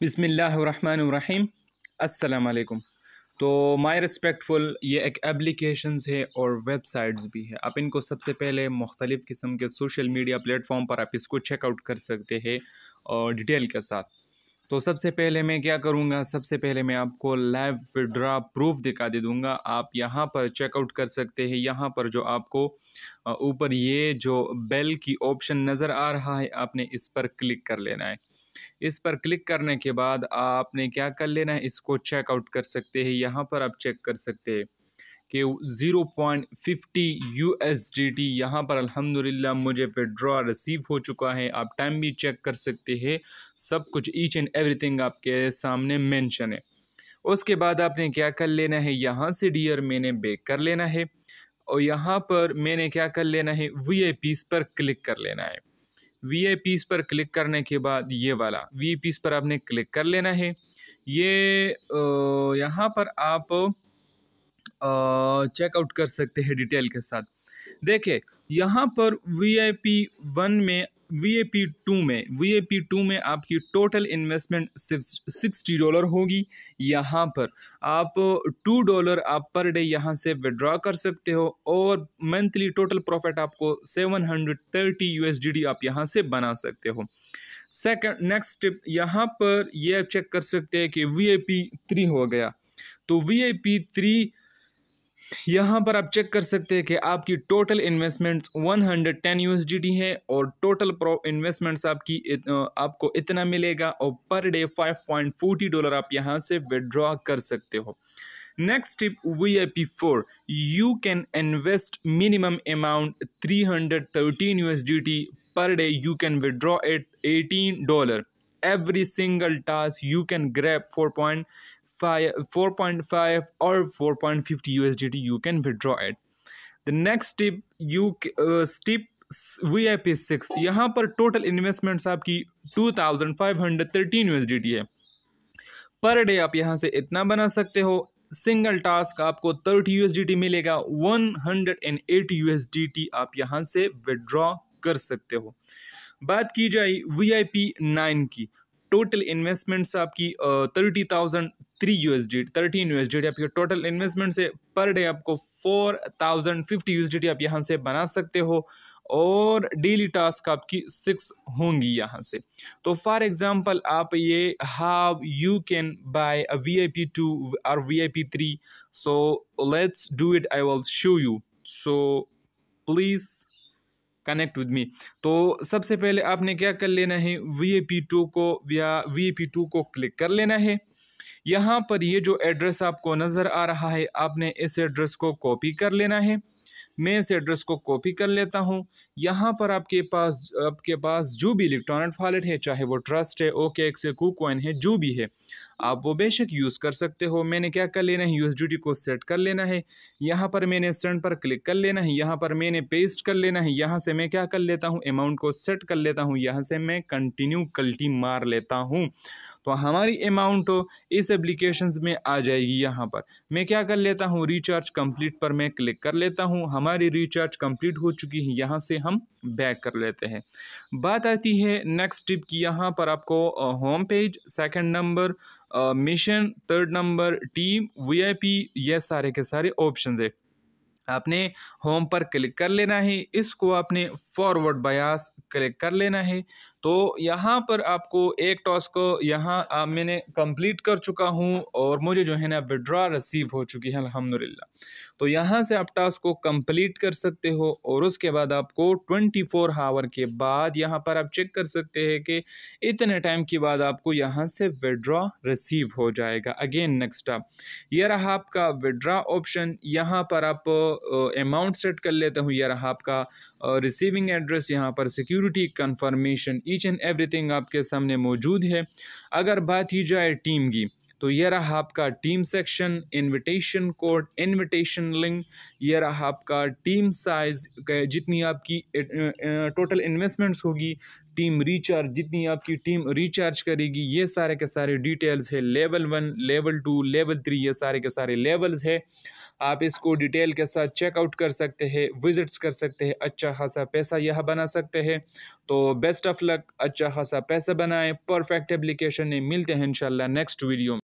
बिसमीम असलकुम तो माई रिस्पेक्टफुल ये एक एप्लीकेशंस है और वेबसाइट्स भी है आप इनको सबसे पहले मुख्तलिफ़ किस्म के सोशल मीडिया प्लेटफॉर्म पर आप इसको चेकआउट कर सकते हैं और डिटेल के साथ तो सबसे पहले मैं क्या करूँगा सबसे पहले मैं आपको लाइव विड्रा प्रूफ दिखा दे दूँगा आप यहाँ पर चेकआउट कर सकते हैं यहाँ पर जो आपको ऊपर ये जो बेल की ऑप्शन नज़र आ रहा है आपने इस पर क्लिक कर लेना है इस पर क्लिक करने के बाद आपने क्या कर लेना है इसको चेकआउट कर सकते हैं यहाँ पर आप चेक कर सकते हैं कि 0.50 point fifty U S D T यहाँ पर अल्हम्दुलिल्लाह मुझे विड्रॉ रिसीव हो चुका है आप टाइम भी चेक कर सकते हैं सब कुछ ईच एंड एवरीथिंग आपके सामने मेंशन है उसके बाद आपने क्या कर लेना है यहाँ से डियर मैंने बेक कर लेना है और यहाँ पर मैंने क्या कर लेना है वी आई पीस पर क्लिक कर लेना है वी आई पीस पर क्लिक करने के बाद ये वाला वी पीस पर आपने क्लिक कर लेना है ये यहाँ पर आप चेकआउट कर सकते हैं डिटेल के साथ देखिए यहाँ पर वी आई पी वन में वी ए पी टू में वी ए पी टू में आपकी टोटल इन्वेस्टमेंट सिक्सटी डॉलर होगी यहाँ पर आप टू डॉलर आप पर डे यहाँ से विड्रॉ कर सकते हो और मंथली टोटल प्रॉफिट आपको seven hundred thirty U S D D आप यहाँ से बना सकते हो सेकंड नेक्स्ट टिप यहाँ पर ये आप चेक कर सकते हैं कि वी ए पी थ्री हो गया तो वी ए पी थ्री यहाँ पर आप चेक कर सकते हैं कि आपकी टोटल इन्वेस्टमेंट्स 110 यूएसडीटी है और टोटल प्रो इन्वेस्टमेंट्स आपकी इत, आपको इतना मिलेगा और पर डे 5.40 डॉलर आप यहाँ से विड्रॉ कर सकते हो next tip V I P four you can invest minimum amount 313 USDT per day you can withdraw at 18 dollar every single task you can grab four 4.5 or 4.50 USDT you can withdraw it. The next step you uh, step VIP 6 P यहाँ पर total investments आपकी 2513 USDT है per day आप यहाँ से इतना बना सकते हो सिंगल टास्क आपको 30 USDT मिलेगा वन USDT आप यहाँ से विड्रॉ कर सकते हो बात की जाए VIP 9 की टोटल इन्वेस्टमेंट्स आपकी thirty thousand three U S D thirteen U S D आपके टोटल इन्वेस्टमेंट से पर डे आपको four thousand fifty U S D T आप यहाँ से बना सकते हो और डेली टास्क आपकी सिक्स होंगी यहाँ से तो फॉर एग्जांपल आप ये how you can buy a V I P two और V I P three so let's do it I will show you so please connect with me तो सबसे पहले आपने क्या कर लेना है वी ए पी टू को या वी ए पी टू को क्लिक कर लेना है यहाँ पर ये जो एड्रेस आपको नज़र आ रहा है आपने इस एड्रेस को कॉपी कर लेना है मैं इस एड्रेस को कॉपी कर लेता हूँ यहाँ पर आपके पास आपके पास जो भी इलेक्ट्रॉनिक वॉलेट है चाहे वो ट्रस्ट है ओके एक्स है कूकॉइन है जो भी है आप वो बेशक यूज़ कर सकते हो मैंने क्या कर लेना है यूएसडीटी को सेट कर लेना है यहाँ पर मैंने सेंड पर क्लिक कर लेना है यहाँ पर मैंने पेस्ट कर लेना है यहाँ से मैं क्या कर लेता हूँ अमाउंट को सेट कर लेता हूँ यहाँ से मैं कंटिन्यू कल्टी मार लेता हूँ तो हमारी अमाउंट इस एप्लीकेशन में आ जाएगी यहाँ पर मैं क्या कर लेता हूँ रिचार्ज कंप्लीट पर मैं क्लिक कर लेता हूँ हमारी रिचार्ज कंप्लीट हो चुकी है यहाँ से हम बैक कर लेते हैं बात आती है नेक्स्ट टिप की यहाँ पर आपको home page second number mission third number team VIP ये सारे के सारे ऑप्शंस है आपने होम पर क्लिक कर लेना है इसको आपने फॉरवर्ड बयास क्लिक कर लेना है तो यहाँ पर आपको एक टॉस को यहाँ मैंने कंप्लीट कर चुका हूँ और मुझे जो है ना विड्रा रिसीव हो चुकी है अल्हम्दुलिल्लाह तो यहाँ से आप टास्क को कंप्लीट कर सकते हो और उसके बाद आपको 24 फोर हावर के बाद यहाँ पर आप चेक कर सकते हैं कि इतने टाइम के बाद आपको यहाँ से विड्रा रिसीव हो जाएगा अगेन नेक्स्ट आप यह रहा आपका विड्रा ऑप्शन यहाँ पर आप अमाउंट सेट कर लेता हूँ यार आपका रिसीविंग एड्रेस यहाँ पर security confirmation each and everything आपके सामने मौजूद है अगर बात की जाए टीम की तो ये रहा आपका team section invitation code invitation link ये रहा आपका टीम साइज़ जितनी आपकी टोटल इन्वेस्टमेंट्स होगी टीम रिचार्ज जितनी आपकी टीम रिचार्ज करेगी ये सारे के सारे डिटेल्स है level one level two level three ये सारे के सारे लेवल्स है आप इसको डिटेल के साथ चेकआउट कर सकते हैं विजिट्स कर सकते हैं अच्छा खासा पैसा यह बना सकते हैं तो बेस्ट ऑफ लक अच्छा खासा पैसा बनाएं परफेक्ट एप्लीकेशन मिलते हैं इन नेक्स्ट वीडियो में